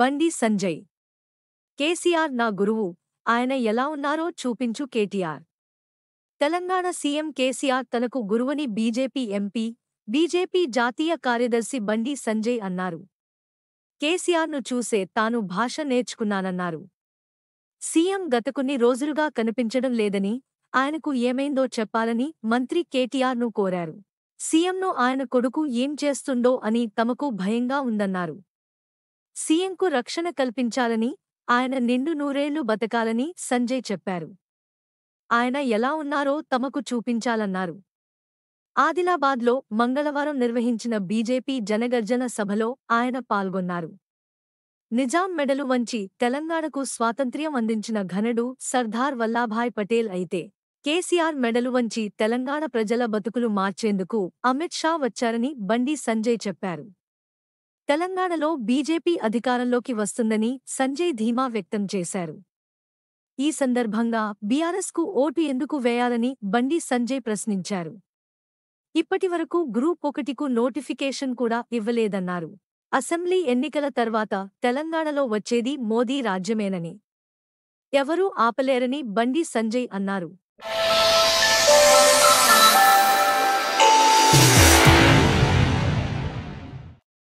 బండి సంజయ్ కేసీఆర్ నా గురువు ఆయన ఎలా ఉన్నారో చూపించు కేటీఆర్ తెలంగాణ సీఎం కేసీఆర్ తనకు గురువని బీజేపీ ఎంపీ బీజేపీ జాతీయ కార్యదర్శి బండి సంజయ్ అన్నారు కేసీఆర్ను చూసే తాను భాష నేర్చుకున్నానన్నారు సీఎం గత కొన్ని రోజులుగా కనిపించడం లేదని ఆయనకు ఏమైందో చెప్పాలని మంత్రి కేటీఆర్ను కోరారు సీఎంను ఆయన కొడుకు ఏం చేస్తుండో అని తమకు భయంగా ఉందన్నారు సీఎంకు రక్షణ కల్పించాలని ఆయన నిండు నూరేళ్లు బతకాలని సంజయ్ చెప్పారు ఆయన ఎలా ఉన్నారో తమకు చూపించాలన్నారు ఆదిలాబాద్లో మంగళవారం నిర్వహించిన బీజేపీ జనగర్జన సభలో ఆయన పాల్గొన్నారు నిజాం మెడలు వంచి తెలంగాణకు స్వాతంత్ర్యం అందించిన ఘనుడు సర్దార్ వల్లాభాయ్ పటేల్ అయితే కేసీఆర్ మెడలు వంచి తెలంగాణ ప్రజల బతుకులు మార్చేందుకు అమిత్ షా వచ్చారని బండి సంజయ్ చెప్పారు తెలంగాణలో బీజేపీ అధికారంలోకి వస్తుందని సంజయ్ ధీమా వ్యక్తం చేశారు ఈ సందర్భంగా బీఆర్ఎస్కు ఓటు ఎందుకు వేయాలని బండి సంజయ్ ప్రశ్నించారు ఇప్పటివరకు గ్రూప్ ఒకటికు నోటిఫికేషన్ కూడా ఇవ్వలేదన్నారు అసెంబ్లీ ఎన్నికల తర్వాత తెలంగాణలో వచ్చేది మోదీ రాజ్యమేనని ఎవరూ ఆపలేరని బండి సంజయ్ అన్నారు